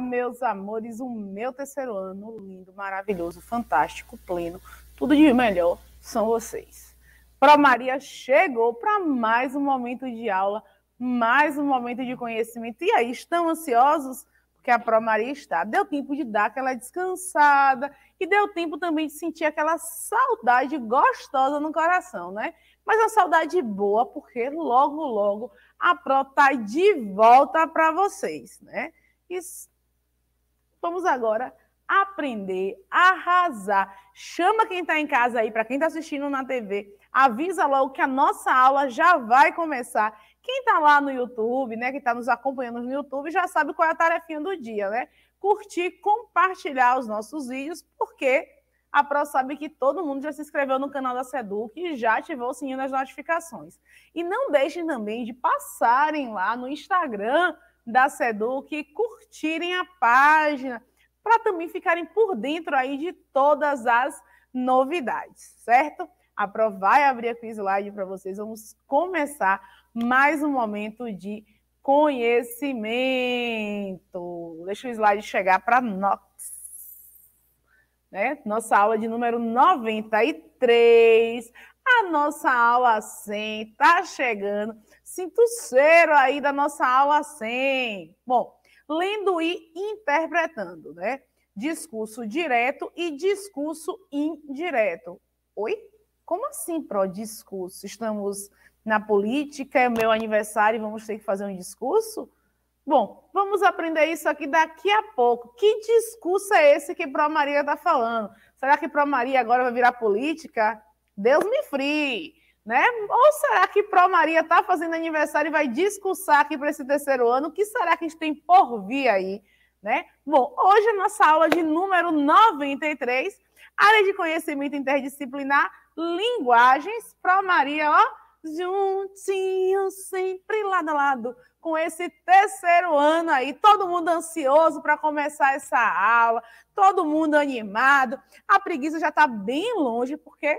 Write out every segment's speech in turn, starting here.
meus amores, o meu terceiro ano, lindo, maravilhoso, fantástico, pleno, tudo de melhor são vocês. Pro Maria chegou para mais um momento de aula, mais um momento de conhecimento. E aí, estão ansiosos? Porque a Pro Maria está. Deu tempo de dar aquela descansada e deu tempo também de sentir aquela saudade gostosa no coração, né? Mas uma saudade boa, porque logo, logo a Pro tá de volta para vocês, né? E Vamos agora aprender, arrasar. Chama quem está em casa aí, para quem está assistindo na TV, avisa logo que a nossa aula já vai começar. Quem está lá no YouTube, né, que está nos acompanhando no YouTube, já sabe qual é a tarefinha do dia, né? Curtir, compartilhar os nossos vídeos, porque a Pro sabe que todo mundo já se inscreveu no canal da Seduc e já ativou o sininho das notificações. E não deixem também de passarem lá no Instagram da SEDUC, curtirem a página, para também ficarem por dentro aí de todas as novidades, certo? A Pro vai abrir aqui o slide para vocês. Vamos começar mais um momento de conhecimento. Deixa o slide chegar para nós. Né? Nossa aula de número 93, a nossa aula 100 está chegando. Sinto o cheiro aí da nossa aula 100. Bom, lendo e interpretando, né? Discurso direto e discurso indireto. Oi? Como assim, pro discurso? Estamos na política, é meu aniversário e vamos ter que fazer um discurso? Bom, vamos aprender isso aqui daqui a pouco. Que discurso é esse que Pro Maria está falando? Será que Pro Maria agora vai virar política? Deus me frie! Né? Ou será que Pro Maria está fazendo aniversário e vai discursar aqui para esse terceiro ano? O que será que a gente tem por vir aí? Né? Bom, hoje a nossa aula de número 93, área de conhecimento interdisciplinar, linguagens, Pro Maria, ó, juntinho, sempre lado a lado, com esse terceiro ano aí, todo mundo ansioso para começar essa aula, todo mundo animado. A preguiça já está bem longe, porque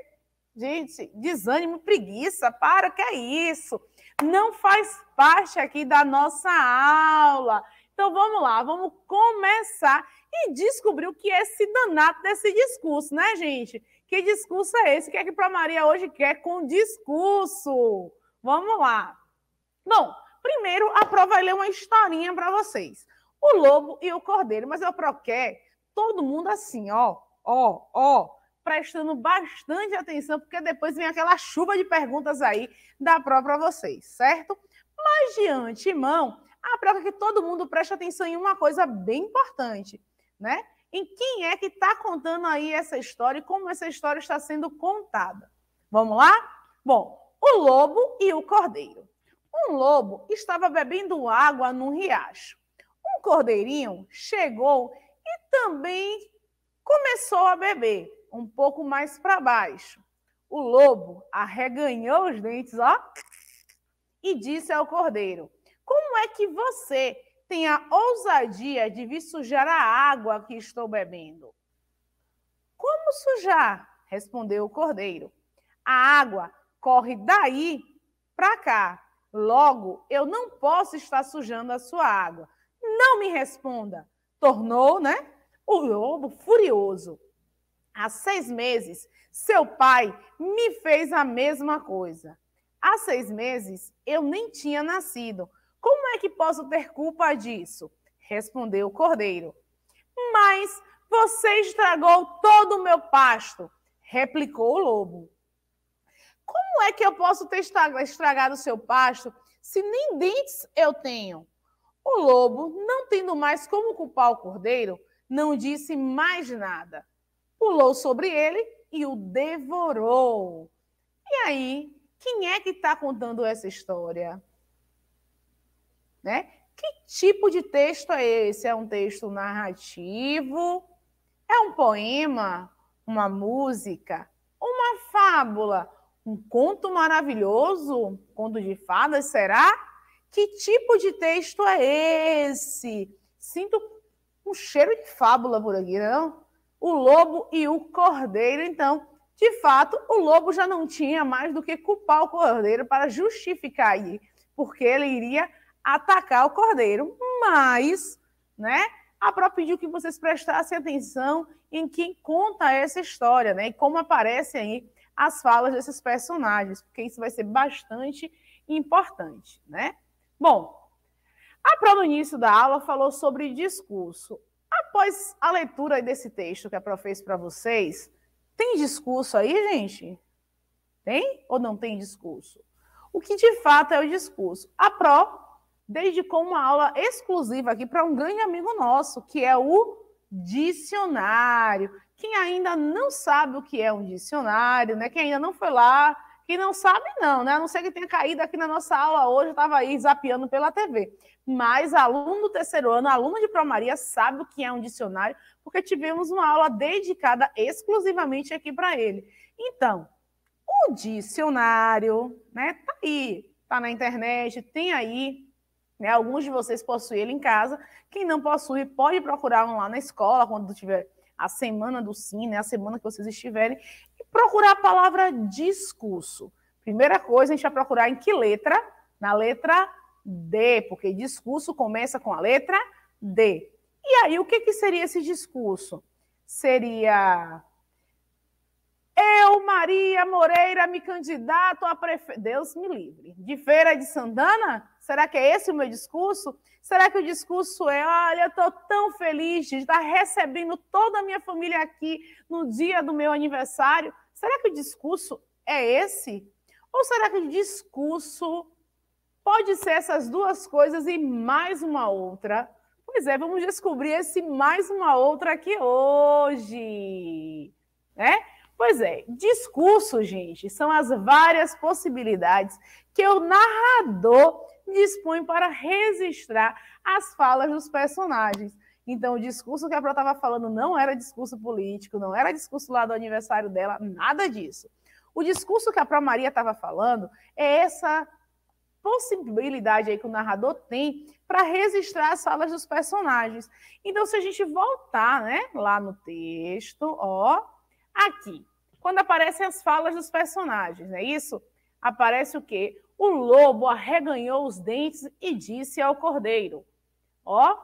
Gente, desânimo, preguiça, para, que é isso? Não faz parte aqui da nossa aula. Então vamos lá, vamos começar e descobrir o que é esse danado desse discurso, né, gente? Que discurso é esse? O que é que para Maria hoje quer com discurso? Vamos lá. Bom, primeiro a prova vai ler é uma historinha para vocês. O lobo e o cordeiro, mas eu proquer todo mundo assim, ó, ó, ó prestando bastante atenção, porque depois vem aquela chuva de perguntas aí da própria vocês, certo? Mas de antemão, a prova é que todo mundo preste atenção em uma coisa bem importante, né? Em quem é que está contando aí essa história e como essa história está sendo contada. Vamos lá? Bom, o lobo e o cordeiro. Um lobo estava bebendo água num riacho. Um cordeirinho chegou e também começou a beber um pouco mais para baixo. O lobo arreganhou os dentes, ó, e disse ao cordeiro: Como é que você tem a ousadia de vir sujar a água que estou bebendo? Como sujar? respondeu o cordeiro. A água corre daí para cá. Logo, eu não posso estar sujando a sua água. Não me responda. Tornou, né? O lobo furioso. Há seis meses, seu pai me fez a mesma coisa. Há seis meses, eu nem tinha nascido. Como é que posso ter culpa disso? Respondeu o cordeiro. Mas você estragou todo o meu pasto, replicou o lobo. Como é que eu posso ter estragado o seu pasto se nem dentes eu tenho? O lobo, não tendo mais como culpar o cordeiro, não disse mais nada pulou sobre ele e o devorou. E aí, quem é que está contando essa história? Né? Que tipo de texto é esse? É um texto narrativo? É um poema? Uma música? Uma fábula? Um conto maravilhoso? conto de fadas, será? Que tipo de texto é esse? Sinto um cheiro de fábula por aqui, não? o lobo e o cordeiro. Então, de fato, o lobo já não tinha mais do que culpar o cordeiro para justificar aí, porque ele iria atacar o cordeiro. Mas, né? A Pro pediu que vocês prestassem atenção em quem conta essa história, né? E como aparecem aí as falas desses personagens, porque isso vai ser bastante importante, né? Bom, a Pro no início da aula falou sobre discurso. Após a leitura desse texto que a Pro fez para vocês, tem discurso aí, gente? Tem ou não tem discurso? O que de fato é o discurso? A Pro dedicou uma aula exclusiva aqui para um grande amigo nosso, que é o dicionário. Quem ainda não sabe o que é um dicionário, né? Quem ainda não foi lá que não sabe, não, né? A não ser que tenha caído aqui na nossa aula hoje, estava aí zapeando pela TV. Mas aluno do terceiro ano, aluno de Promaria, sabe o que é um dicionário, porque tivemos uma aula dedicada exclusivamente aqui para ele. Então, o dicionário, né? Tá aí, tá na internet, tem aí. Né, alguns de vocês possuem ele em casa. Quem não possui, pode procurar um lá na escola, quando tiver a semana do sim, né, a semana que vocês estiverem, Procurar a palavra discurso. Primeira coisa, a gente vai procurar em que letra? Na letra D, porque discurso começa com a letra D. E aí, o que, que seria esse discurso? Seria. Eu, Maria Moreira, me candidato a prefeito. Deus me livre. De Feira de Santana? Será que é esse o meu discurso? Será que o discurso é: olha, eu estou tão feliz de estar recebendo toda a minha família aqui no dia do meu aniversário? Será que o discurso é esse? Ou será que o discurso pode ser essas duas coisas e mais uma outra? Pois é, vamos descobrir esse mais uma outra aqui hoje. Né? Pois é, discurso, gente, são as várias possibilidades que o narrador dispõe para registrar as falas dos personagens. Então, o discurso que a Pro estava falando não era discurso político, não era discurso lá do aniversário dela, nada disso. O discurso que a Pro Maria estava falando é essa possibilidade aí que o narrador tem para registrar as falas dos personagens. Então, se a gente voltar, né, lá no texto, ó, aqui, quando aparecem as falas dos personagens, não é isso? Aparece o quê? O lobo arreganhou os dentes e disse ao cordeiro, ó,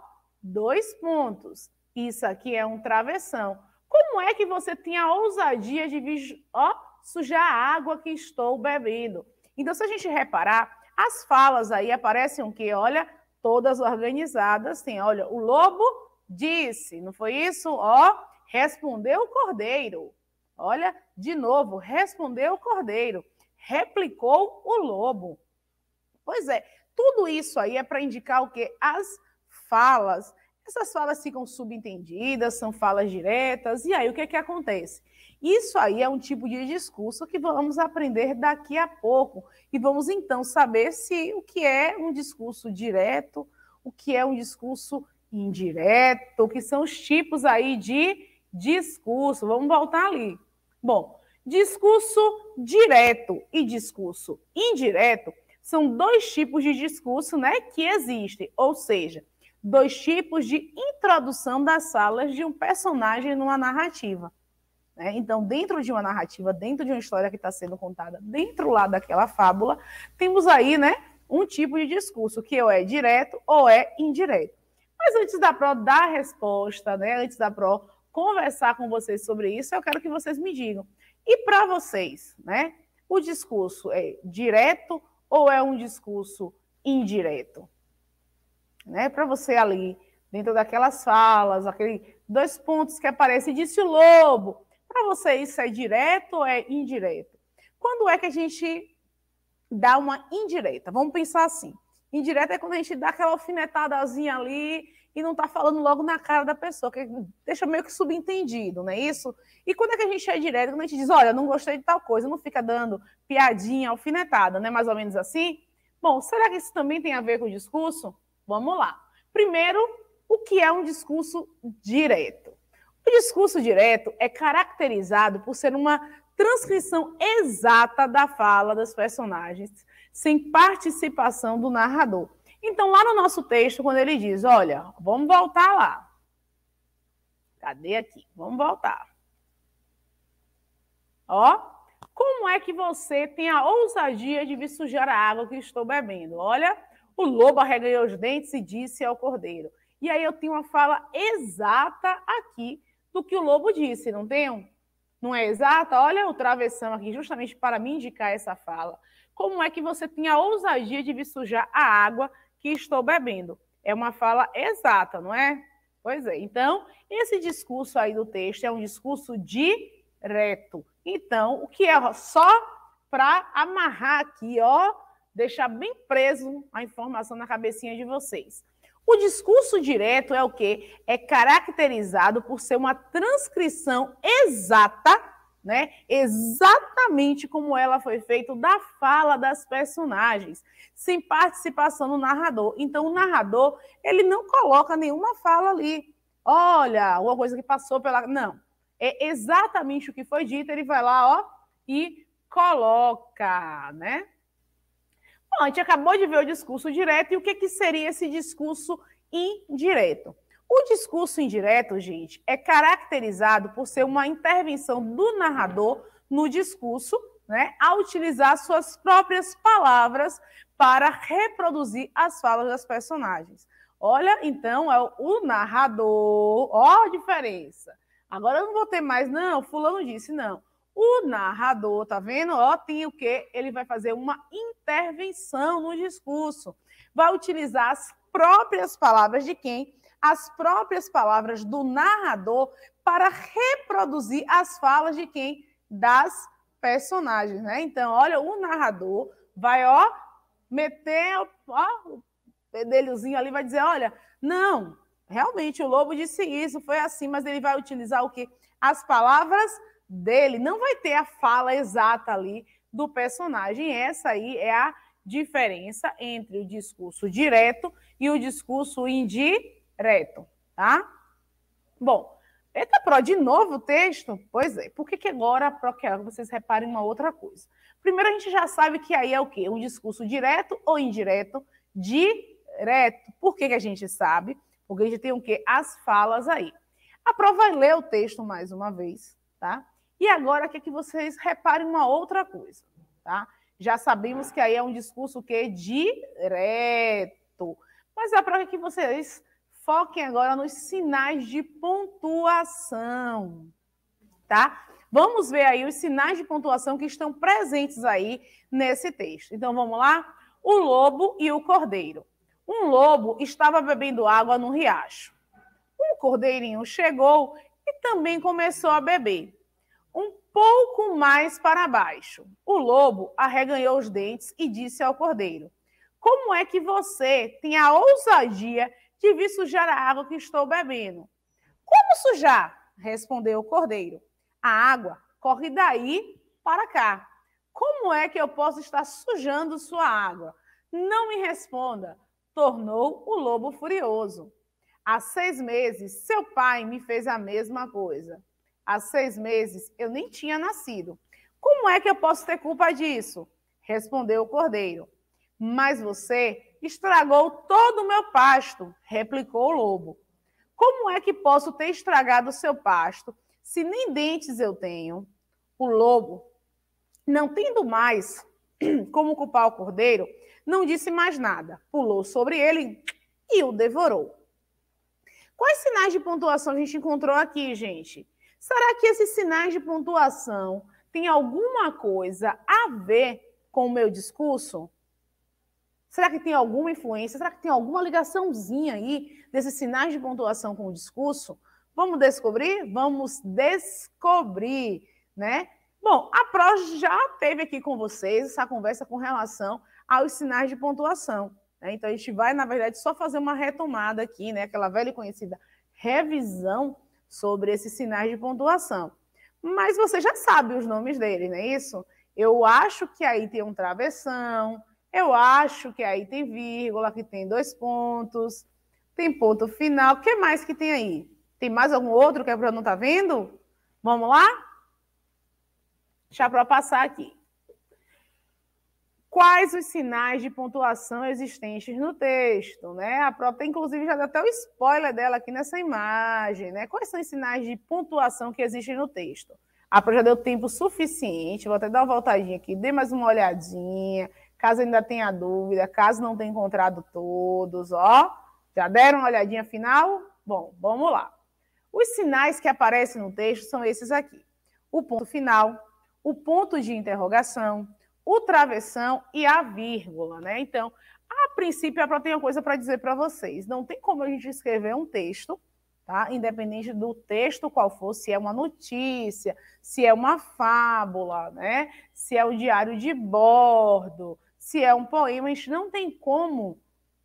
Dois pontos. Isso aqui é um travessão. Como é que você tinha a ousadia de vir, ó, sujar a água que estou bebendo? Então, se a gente reparar, as falas aí aparecem o quê? Olha, todas organizadas. Tem, olha, o lobo disse, não foi isso? Ó, respondeu o cordeiro. Olha, de novo, respondeu o cordeiro. Replicou o lobo. Pois é, tudo isso aí é para indicar o quê? As falas essas falas ficam subentendidas, são falas diretas, e aí o que é que acontece? Isso aí é um tipo de discurso que vamos aprender daqui a pouco e vamos então saber se o que é um discurso direto, o que é um discurso indireto, que são os tipos aí de discurso. Vamos voltar ali. Bom, discurso direto e discurso indireto são dois tipos de discurso, né, que existem, ou seja, dois tipos de introdução das salas de um personagem numa narrativa. Né? Então, dentro de uma narrativa, dentro de uma história que está sendo contada, dentro lá daquela fábula, temos aí né, um tipo de discurso que ou é direto ou é indireto. Mas antes da Pro dar a resposta, né, antes da Pro conversar com vocês sobre isso, eu quero que vocês me digam. E para vocês, né, o discurso é direto ou é um discurso indireto? né? Para você ali, dentro daquelas falas, aqueles dois pontos que aparecem, disse o lobo. Para você isso é direto ou é indireto? Quando é que a gente dá uma indireta? Vamos pensar assim. Indireta é quando a gente dá aquela alfinetadazinha ali e não está falando logo na cara da pessoa, que deixa meio que subentendido, não é isso? E quando é que a gente é direto? Quando a gente diz, olha, não gostei de tal coisa, não fica dando piadinha, alfinetada, né? Mais ou menos assim. Bom, será que isso também tem a ver com o discurso? Vamos lá. Primeiro, o que é um discurso direto? O discurso direto é caracterizado por ser uma transcrição exata da fala das personagens, sem participação do narrador. Então, lá no nosso texto, quando ele diz: Olha, vamos voltar lá. Cadê aqui? Vamos voltar. Ó, como é que você tem a ousadia de me sujar a água que estou bebendo? Olha, o lobo arreganhou os dentes e disse ao cordeiro. E aí eu tenho uma fala exata aqui do que o lobo disse, não tenho? Não é exata? Olha o travessão aqui, justamente para me indicar essa fala. Como é que você tinha a ousadia de me sujar a água que estou bebendo? É uma fala exata, não é? Pois é. Então, esse discurso aí do texto é um discurso direto. Então, o que é só para amarrar aqui, ó, deixar bem preso a informação na cabecinha de vocês. O discurso direto é o que é caracterizado por ser uma transcrição exata, né? Exatamente como ela foi feita da fala das personagens, sem participação do narrador. Então o narrador, ele não coloca nenhuma fala ali. Olha, uma coisa que passou pela, não. É exatamente o que foi dito, ele vai lá, ó, e coloca, né? A gente acabou de ver o discurso direto e o que, que seria esse discurso indireto. O discurso indireto, gente, é caracterizado por ser uma intervenção do narrador no discurso, né, a utilizar suas próprias palavras para reproduzir as falas das personagens. Olha, então, é o narrador, ó a diferença. Agora eu não vou ter mais, não, fulano disse, não. O narrador, tá vendo? Ó, tem o quê? Ele vai fazer uma intervenção no discurso. Vai utilizar as próprias palavras de quem? As próprias palavras do narrador para reproduzir as falas de quem? Das personagens, né? Então, olha, o narrador vai, ó, meter ó, o pedelhozinho ali, vai dizer, olha, não, realmente o lobo disse isso, foi assim, mas ele vai utilizar o quê? As palavras dele, não vai ter a fala exata ali do personagem. Essa aí é a diferença entre o discurso direto e o discurso indireto, tá? Bom, eita, Pro, de novo o texto? Pois é, por que agora, Pro, que vocês reparem uma outra coisa. Primeiro, a gente já sabe que aí é o quê? Um discurso direto ou indireto? Direto. Por que, que a gente sabe? Porque a gente tem o quê? As falas aí. A Pro vai ler o texto mais uma vez, tá? E agora, que que vocês reparem uma outra coisa, tá? Já sabemos que aí é um discurso que é direto, mas é para que vocês foquem agora nos sinais de pontuação, tá? Vamos ver aí os sinais de pontuação que estão presentes aí nesse texto. Então vamos lá? O lobo e o cordeiro. Um lobo estava bebendo água no riacho. Um cordeirinho chegou e também começou a beber pouco mais para baixo. O lobo arreganhou os dentes e disse ao cordeiro: Como é que você tem a ousadia de vir sujar a água que estou bebendo? Como sujar? respondeu o cordeiro. A água corre daí para cá. Como é que eu posso estar sujando sua água? Não me responda, tornou o lobo furioso. Há seis meses, seu pai me fez a mesma coisa há seis meses, eu nem tinha nascido. Como é que eu posso ter culpa disso? Respondeu o cordeiro. Mas você estragou todo o meu pasto, replicou o lobo. Como é que posso ter estragado o seu pasto se nem dentes eu tenho? O lobo, não tendo mais como culpar o cordeiro, não disse mais nada, pulou sobre ele e o devorou. Quais sinais de pontuação a gente encontrou aqui, gente? Será que esses sinais de pontuação têm alguma coisa a ver com o meu discurso? Será que tem alguma influência? Será que tem alguma ligaçãozinha aí desses sinais de pontuação com o discurso? Vamos descobrir? Vamos descobrir, né? Bom, a PROS já teve aqui com vocês essa conversa com relação aos sinais de pontuação. Né? Então, a gente vai, na verdade, só fazer uma retomada aqui, né? Aquela velha e conhecida revisão sobre esses sinais de pontuação. Mas você já sabe os nomes dele, não é isso? Eu acho que aí tem um travessão, eu acho que aí tem vírgula, que tem dois pontos, tem ponto final. O que mais que tem aí? Tem mais algum outro que a Bruna não está vendo? Vamos lá? Deixa para passar aqui quais os sinais de pontuação existentes no texto, né? A própria, inclusive, já dá até o spoiler dela aqui nessa imagem, né? Quais são os sinais de pontuação que existem no texto? A Pro já deu tempo suficiente, vou até dar uma voltadinha aqui, dê mais uma olhadinha, caso ainda tenha dúvida, caso não tenha encontrado todos, ó. Já deram uma olhadinha final? Bom, vamos lá. Os sinais que aparecem no texto são esses aqui. O ponto final, o ponto de interrogação, o travessão e a vírgula, né? Então, a princípio, a tem uma coisa para dizer para vocês. Não tem como a gente escrever um texto, tá? Independente do texto qual for, se é uma notícia, se é uma fábula, né? Se é o diário de bordo, se é um poema, a gente não tem como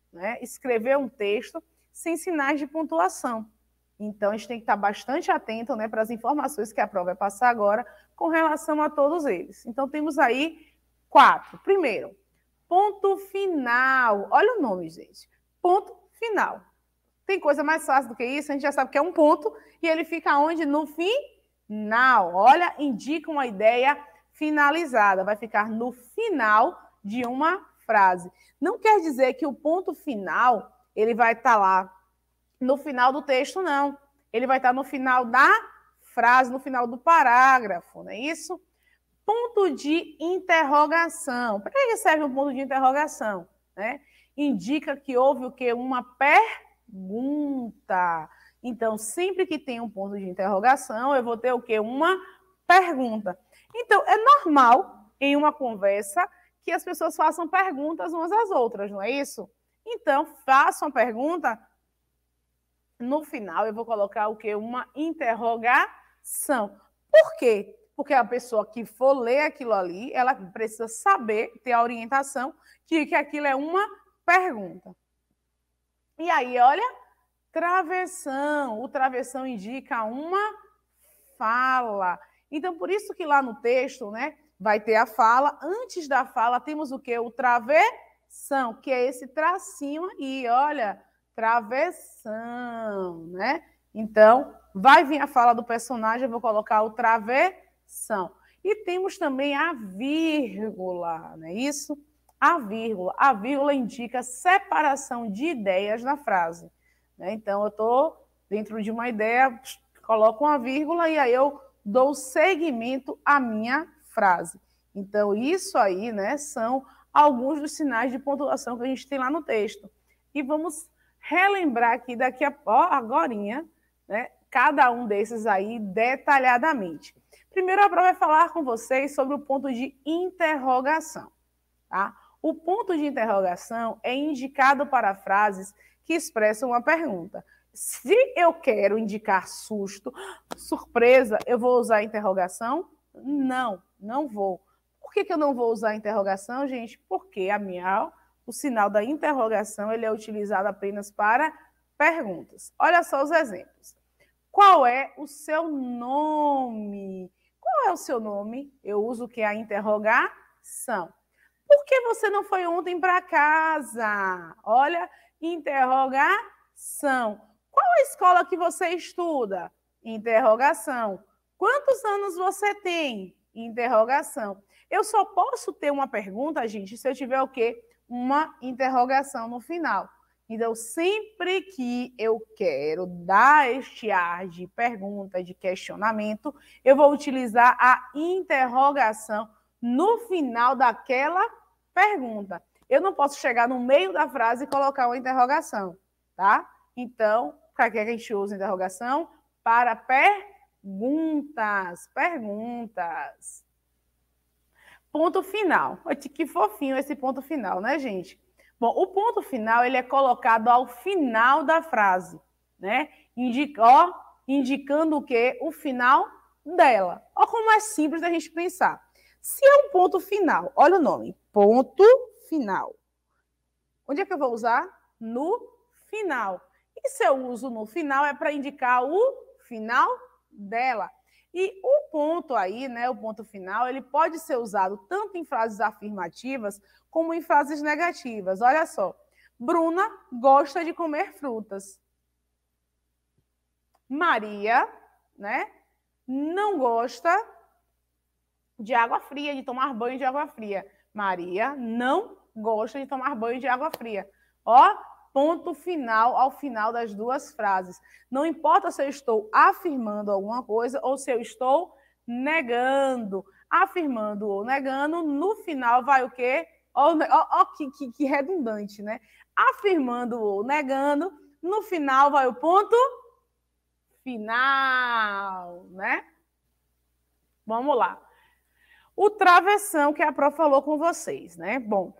né, escrever um texto sem sinais de pontuação. Então, a gente tem que estar bastante atento né, para as informações que a prova vai passar agora com relação a todos eles. Então, temos aí Quatro. Primeiro, ponto final. Olha o nome, gente. Ponto final. Tem coisa mais fácil do que isso, a gente já sabe que é um ponto e ele fica onde? No final. Olha, indica uma ideia finalizada, vai ficar no final de uma frase. Não quer dizer que o ponto final ele vai estar tá lá no final do texto, não. Ele vai estar tá no final da frase, no final do parágrafo, não é isso? Ponto de interrogação. Para que serve um ponto de interrogação? Né? Indica que houve o quê? Uma pergunta. Então, sempre que tem um ponto de interrogação, eu vou ter o quê? Uma pergunta. Então, é normal em uma conversa que as pessoas façam perguntas umas às outras, não é isso? Então, façam pergunta. No final, eu vou colocar o que? Uma interrogação. Por quê? porque a pessoa que for ler aquilo ali, ela precisa saber, ter a orientação, que, que aquilo é uma pergunta. E aí, olha, travessão. O travessão indica uma fala. Então, por isso que lá no texto, né, vai ter a fala. Antes da fala, temos o quê? O travessão, que é esse tracinho aí, olha, travessão, né? Então, vai vir a fala do personagem, eu vou colocar o travessão e temos também a vírgula, não é isso? A vírgula. A vírgula indica separação de ideias na frase. Né? Então, eu estou dentro de uma ideia, coloco uma vírgula e aí eu dou seguimento à minha frase. Então, isso aí né, são alguns dos sinais de pontuação que a gente tem lá no texto. E vamos relembrar aqui daqui a pouco, né, cada um desses aí detalhadamente. Primeiro, a prova vai é falar com vocês sobre o ponto de interrogação. Tá? O ponto de interrogação é indicado para frases que expressam uma pergunta. Se eu quero indicar susto, surpresa, eu vou usar interrogação? Não, não vou. Por que, que eu não vou usar interrogação, gente? Porque a minha, o sinal da interrogação ele é utilizado apenas para perguntas. Olha só os exemplos. Qual é o seu nome? Qual é o seu nome? Eu uso o que? A interrogação. Por que você não foi ontem para casa? Olha, interrogação. Qual a escola que você estuda? Interrogação. Quantos anos você tem? Interrogação. Eu só posso ter uma pergunta, gente, se eu tiver o quê? Uma interrogação no final. Então, sempre que eu quero dar este ar de pergunta, de questionamento, eu vou utilizar a interrogação no final daquela pergunta. Eu não posso chegar no meio da frase e colocar uma interrogação, tá? Então, para que a gente usa interrogação? Para perguntas, perguntas. Ponto final. Que fofinho esse ponto final, né, gente? Bom, o ponto final ele é colocado ao final da frase, né? Indica, ó, indicando o que? O final dela. Olha como é simples da gente pensar. Se é um ponto final, olha o nome, ponto final. Onde é que eu vou usar? No final. E se eu uso no final é para indicar o final dela. E o ponto aí, né, o ponto final, ele pode ser usado tanto em frases afirmativas como em frases negativas. Olha só. Bruna gosta de comer frutas. Maria, né, não gosta de água fria, de tomar banho de água fria. Maria não gosta de tomar banho de água fria. Ó, ponto final ao final das duas frases. Não importa se eu estou afirmando alguma coisa ou se eu estou negando. Afirmando ou negando, no final vai o quê? Ó, né, que, que, que redundante, né? Afirmando ou negando, no final vai o ponto final, né? Vamos lá. O travessão que a Pro falou com vocês, né? Bom,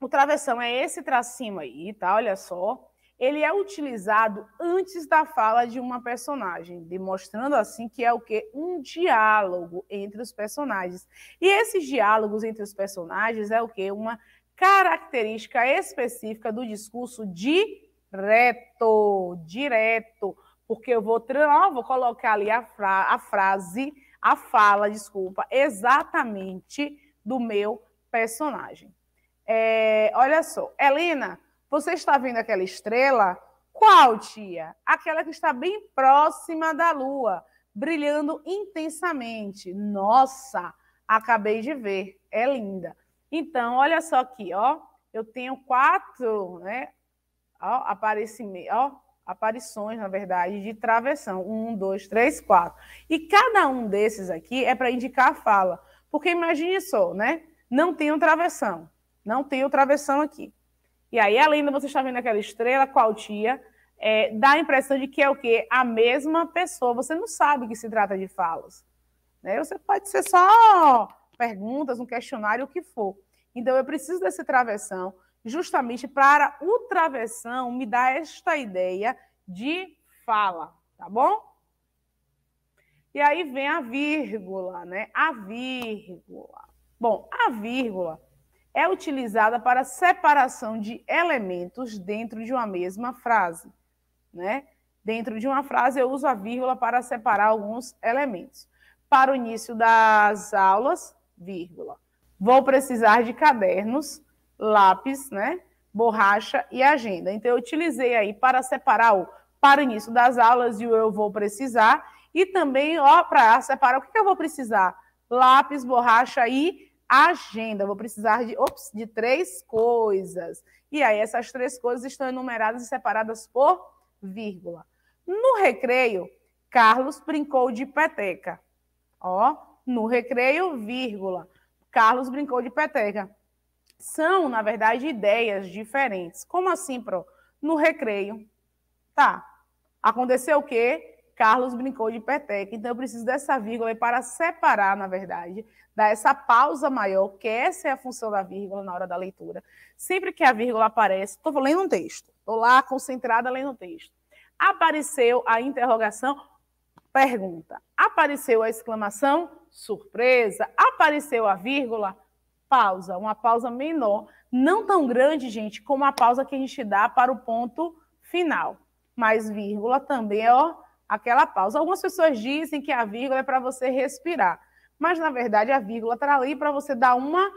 o travessão é esse tracinho aí, tá? Olha só. Ele é utilizado antes da fala de uma personagem, demonstrando assim que é o que um diálogo entre os personagens. E esses diálogos entre os personagens é o que uma característica específica do discurso direto, direto, porque eu vou, ó, vou colocar ali a, fra a frase, a fala, desculpa, exatamente do meu personagem. É, olha só, Helena, você está vendo aquela estrela? Qual, tia? Aquela que está bem próxima da Lua, brilhando intensamente. Nossa, acabei de ver, é linda. Então, olha só aqui, ó. Eu tenho quatro, né? Ó, aparecimento, ó, aparições, na verdade, de travessão. Um, dois, três, quatro. E cada um desses aqui é para indicar a fala. Porque imagine só, né? Não tem um travessão. Não tem o travessão aqui. E aí, além de você estar vendo aquela estrela, qual tia, é, dá a impressão de que é o quê? A mesma pessoa. Você não sabe que se trata de falas. Né? Você pode ser só perguntas, um questionário, o que for. Então, eu preciso desse travessão justamente para o travessão me dar esta ideia de fala, tá bom? E aí vem a vírgula, né? A vírgula. Bom, a vírgula é utilizada para separação de elementos dentro de uma mesma frase. Né? Dentro de uma frase, eu uso a vírgula para separar alguns elementos. Para o início das aulas, vírgula. Vou precisar de cadernos, lápis, né? borracha e agenda. Então, eu utilizei aí para separar o para o início das aulas e o eu vou precisar. E também, ó, para separar o que, que eu vou precisar? Lápis, borracha e agenda, vou precisar de, ops, de três coisas. E aí, essas três coisas estão enumeradas e separadas por vírgula. No recreio, Carlos brincou de peteca. Ó, no recreio, vírgula. Carlos brincou de peteca. São, na verdade, ideias diferentes. Como assim, Pro? No recreio. Tá. Aconteceu o quê? Carlos brincou de peteca, então eu preciso dessa vírgula para separar, na verdade, dar essa pausa maior, que essa é a função da vírgula na hora da leitura. Sempre que a vírgula aparece, estou lendo um texto, estou lá concentrada lendo um texto. Apareceu a interrogação, pergunta. Apareceu a exclamação, surpresa. Apareceu a vírgula, pausa, uma pausa menor, não tão grande, gente, como a pausa que a gente dá para o ponto final. Mas vírgula também é ó, aquela pausa. Algumas pessoas dizem que a vírgula é para você respirar, mas na verdade a vírgula está ali para você dar uma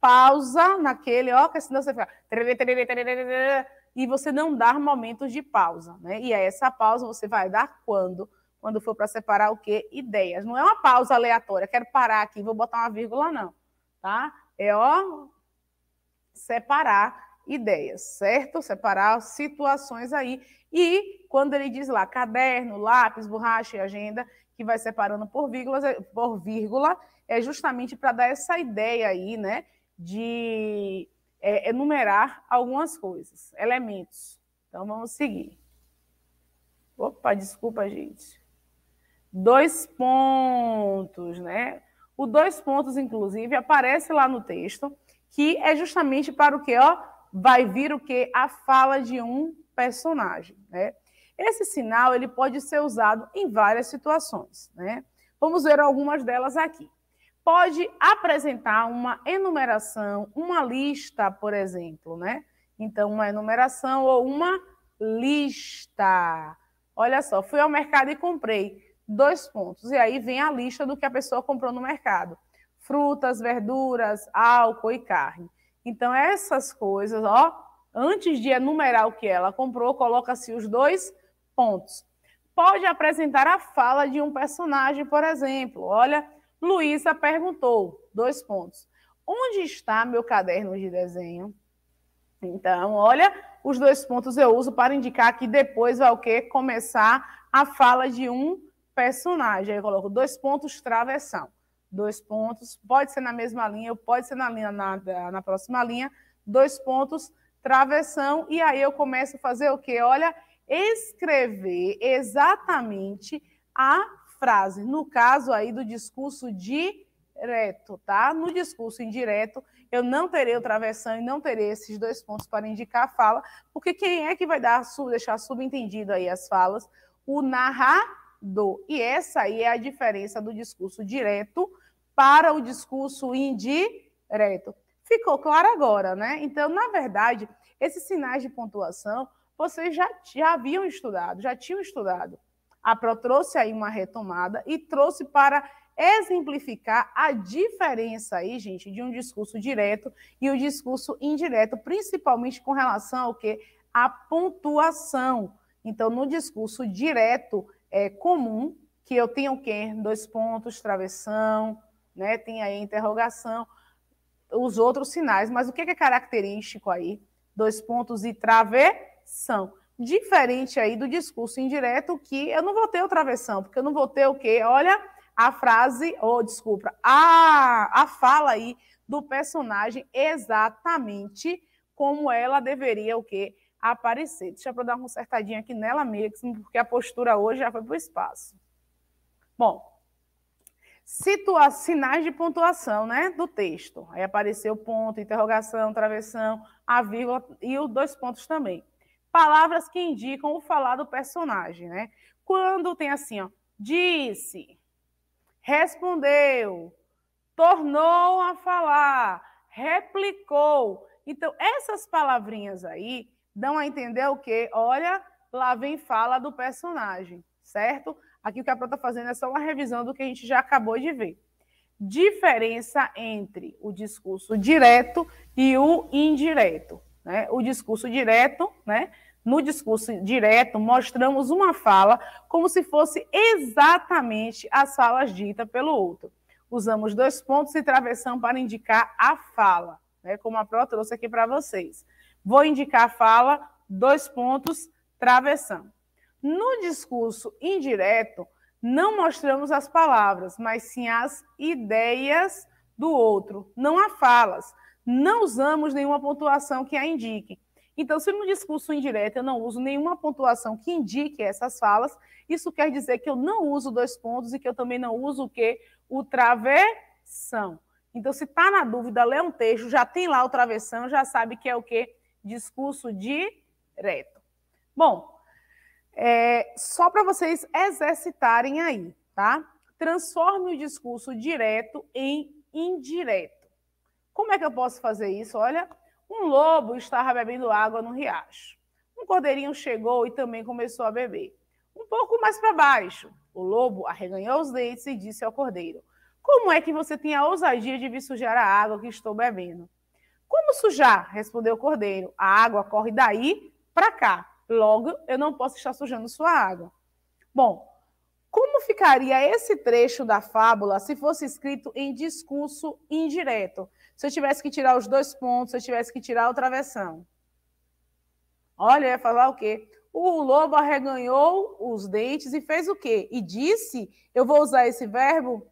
pausa naquele, ó, que é senão assim, você fica e você não dar momentos de pausa, né? E a essa pausa você vai dar quando? Quando for para separar o quê? Ideias. Não é uma pausa aleatória, quero parar aqui, vou botar uma vírgula, não, tá? É, ó, separar ideias, certo? Separar situações aí. E quando ele diz lá caderno, lápis, borracha e agenda, que vai separando por, vírgulas, é, por vírgula, é justamente para dar essa ideia aí, né? De é, enumerar algumas coisas, elementos. Então vamos seguir. Opa, desculpa, gente. Dois pontos, né? O dois pontos, inclusive, aparece lá no texto, que é justamente para o quê? Ó, vai vir o que? A fala de um personagem, né? Esse sinal ele pode ser usado em várias situações, né? Vamos ver algumas delas aqui. Pode apresentar uma enumeração, uma lista, por exemplo, né? Então, uma enumeração ou uma lista. Olha só, fui ao mercado e comprei dois pontos. E aí vem a lista do que a pessoa comprou no mercado: frutas, verduras, álcool e carne. Então, essas coisas, ó, antes de enumerar o que ela comprou, coloca-se os dois pontos. Pode apresentar a fala de um personagem, por exemplo. Olha, Luísa perguntou, dois pontos. Onde está meu caderno de desenho? Então, olha, os dois pontos eu uso para indicar que depois vai o quê? Começar a fala de um personagem. Aí eu coloco dois pontos, travessão dois pontos, pode ser na mesma linha, ou pode ser na, linha, na, na próxima linha, dois pontos, travessão, e aí eu começo a fazer o quê? Olha, escrever exatamente a frase, no caso aí do discurso direto, tá? No discurso indireto, eu não terei o travessão e não terei esses dois pontos para indicar a fala, porque quem é que vai dar, deixar subentendido aí as falas? O narrador. E essa aí é a diferença do discurso direto para o discurso indireto. Ficou claro agora, né? Então, na verdade, esses sinais de pontuação vocês já, já haviam estudado, já tinham estudado. A PRO trouxe aí uma retomada e trouxe para exemplificar a diferença aí, gente, de um discurso direto e o um discurso indireto, principalmente com relação ao que a pontuação. Então, no discurso direto é comum que eu tenha o quê? Dois pontos, travessão, né? Tem aí interrogação, os outros sinais, mas o que é característico aí? Dois pontos e travessão. Diferente aí do discurso indireto que eu não vou ter o travessão, porque eu não vou ter o quê? Olha a frase, ou oh, desculpa, a, a fala aí do personagem exatamente como ela deveria o quê? Aparecer. Deixa eu dar uma consertadinha aqui nela mesmo, porque a postura hoje já foi para o espaço. Bom, situa sinais de pontuação né, do texto. Aí apareceu ponto, interrogação, travessão, a vírgula e os dois pontos também. Palavras que indicam o falar do personagem, né? Quando tem assim, ó, disse, respondeu, tornou a falar, replicou. Então, essas palavrinhas aí dão a entender o quê? Olha, lá vem fala do personagem, certo? Aqui o que a Pro está fazendo é só uma revisão do que a gente já acabou de ver. Diferença entre o discurso direto e o indireto. Né? O discurso direto, né? no discurso direto, mostramos uma fala como se fosse exatamente as falas ditas pelo outro. Usamos dois pontos e travessão para indicar a fala, né? como a Pro trouxe aqui para vocês. Vou indicar a fala, dois pontos, travessão. No discurso indireto, não mostramos as palavras, mas sim as ideias do outro. Não há falas. Não usamos nenhuma pontuação que a indique. Então, se no discurso indireto eu não uso nenhuma pontuação que indique essas falas, isso quer dizer que eu não uso dois pontos e que eu também não uso o quê? O travessão. Então, se está na dúvida, lê um texto, já tem lá o travessão, já sabe que é o quê? Discurso direto. Bom, é, só para vocês exercitarem aí, tá? Transforme o discurso direto em indireto. Como é que eu posso fazer isso? Olha, um lobo estava bebendo água no riacho. Um cordeirinho chegou e também começou a beber. Um pouco mais para baixo, o lobo arreganhou os dentes e disse ao cordeiro: Como é que você tem a ousadia de vir sujar a água que estou bebendo? Como sujar? respondeu o cordeiro. A água corre daí para cá. Logo, eu não posso estar sujando sua água. Bom, como ficaria esse trecho da fábula se fosse escrito em discurso indireto? Se eu tivesse que tirar os dois pontos, se eu tivesse que tirar o travessão. Olha, ia falar o quê? O lobo arreganhou os dentes e fez o quê? E disse, eu vou usar esse verbo?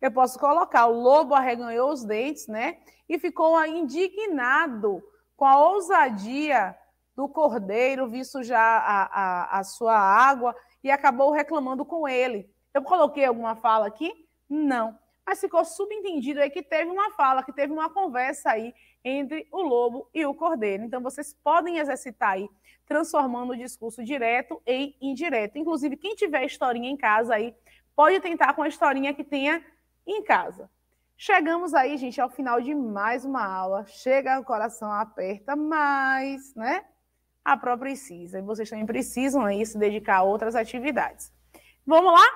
Eu posso colocar, o lobo arreganhou os dentes, né? E ficou indignado com a ousadia do cordeiro, visto já a, a, a sua água e acabou reclamando com ele. Eu coloquei alguma fala aqui? Não. Mas ficou subentendido aí que teve uma fala, que teve uma conversa aí entre o lobo e o cordeiro. Então vocês podem exercitar aí, transformando o discurso direto em indireto. Inclusive, quem tiver historinha em casa aí, pode tentar com a historinha que tenha em casa. Chegamos aí, gente, ao final de mais uma aula. Chega, o coração aperta, mas, né? a própria Incisa. E vocês também precisam aí se dedicar a outras atividades. Vamos lá?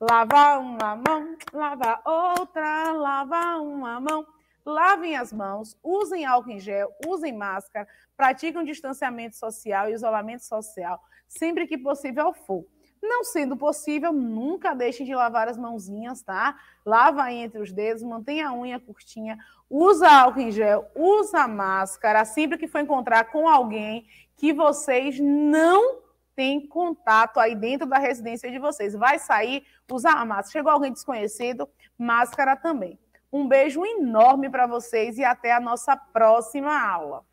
Lava uma mão, lava outra, lava uma mão. Lavem as mãos, usem álcool em gel, usem máscara, pratiquem distanciamento social e isolamento social sempre que possível for. Não sendo possível, nunca deixe de lavar as mãozinhas, tá? Lava entre os dedos, mantenha a unha curtinha, usa álcool em gel, usa máscara, sempre que for encontrar com alguém que vocês não têm contato aí dentro da residência de vocês. Vai sair, usa a máscara. Chegou alguém desconhecido, máscara também. Um beijo enorme para vocês e até a nossa próxima aula.